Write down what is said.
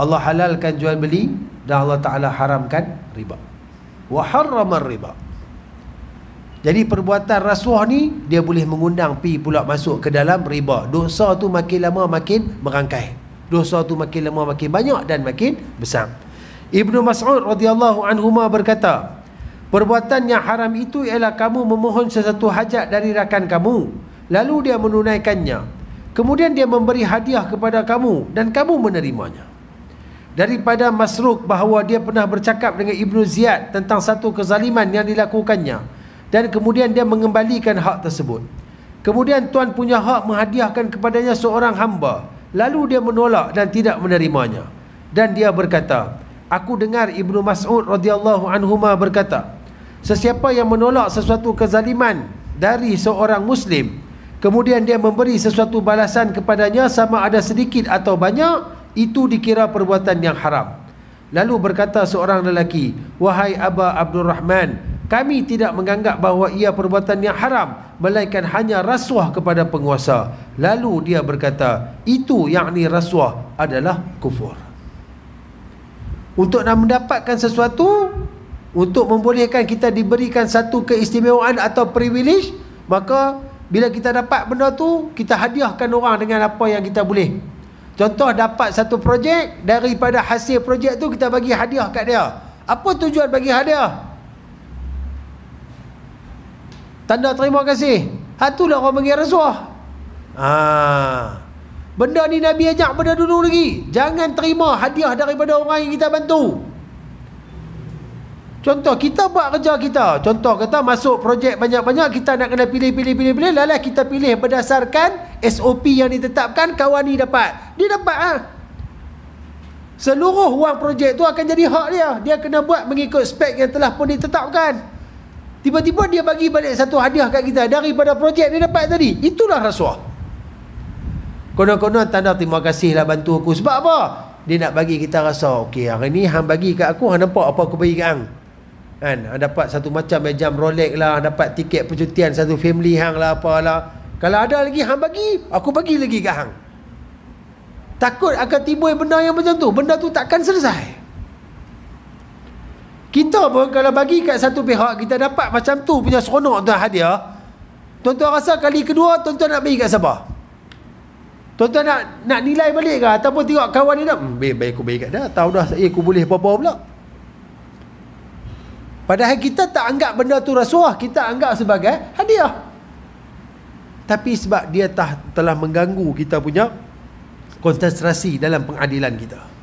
Allah halalkan jual beli dan Allah Taala haramkan riba. Wa harramar riba. Jadi perbuatan rasuah ni dia boleh mengundang pi pula masuk ke dalam riba. Dosa tu makin lama makin merangkai. Dosa tu makin lama makin banyak dan makin besar. Ibnu Mas'ud radhiyallahu anhu berkata, perbuatan yang haram itu ialah kamu memohon sesuatu hajat dari rakan kamu, lalu dia menunaikannya. Kemudian dia memberi hadiah kepada kamu dan kamu menerimanya daripada Masruk bahawa dia pernah bercakap dengan Ibnu Ziyad tentang satu kezaliman yang dilakukannya dan kemudian dia mengembalikan hak tersebut. Kemudian tuan punya hak menghadiahkan kepadanya seorang hamba. Lalu dia menolak dan tidak menerimanya. Dan dia berkata, "Aku dengar Ibnu Mas'ud radhiyallahu anhuma berkata, sesiapa yang menolak sesuatu kezaliman dari seorang muslim, kemudian dia memberi sesuatu balasan kepadanya sama ada sedikit atau banyak, itu dikira perbuatan yang haram lalu berkata seorang lelaki wahai aba abdul rahman kami tidak menganggap bahawa ia perbuatan yang haram melainkan hanya rasuah kepada penguasa lalu dia berkata itu yang ni rasuah adalah kufur untuk nak mendapatkan sesuatu untuk membolehkan kita diberikan satu keistimewaan atau privilege maka bila kita dapat benda tu kita hadiahkan orang dengan apa yang kita boleh Contoh dapat satu projek daripada hasil projek tu kita bagi hadiah kat dia. Apa tujuan bagi hadiah? Tanda terima kasih. Ha tu lah orang bagi rasuah. Ha. Benda ni Nabi ajak benda dulu lagi. Jangan terima hadiah daripada orang yang kita bantu. Contoh kita buat kerja kita Contoh kata masuk projek banyak-banyak Kita nak kena pilih-pilih-pilih-pilih Lala kita pilih berdasarkan SOP yang ditetapkan Kawan ni dapat Dia dapat ah. Ha? Seluruh wang projek tu akan jadi hak dia Dia kena buat mengikut spek yang telah pun ditetapkan Tiba-tiba dia bagi balik satu hadiah kat kita Daripada projek dia dapat tadi Itulah rasuah Konon-konon tanda terima kasih lah bantu aku Sebab apa? Dia nak bagi kita rasa Okey hari ni hang bagi kat aku Hang nampak apa aku bagi kat hang kan ah, dapat satu macam eh, jam Rolex lah dapat tiket percutian satu family hang lah apalah kalau ada lagi hang bagi aku bagi lagi kat hang takut akan timbul benda yang macam tu benda tu takkan selesai kita pun kalau bagi kat satu pihak kita dapat macam tu punya seronok tuan hadiah tuan-tuan rasa kali kedua tuan nak bagi kat siapa tuan nak nak nilai balik ke ataupun tengok kawan ni tak hmm, baik, aku bagi kat dia tahu dah saya eh, aku boleh apa-apa pula -apa Padahal kita tak anggap benda tu rasuah Kita anggap sebagai hadiah Tapi sebab dia telah mengganggu kita punya Konsentrasi dalam pengadilan kita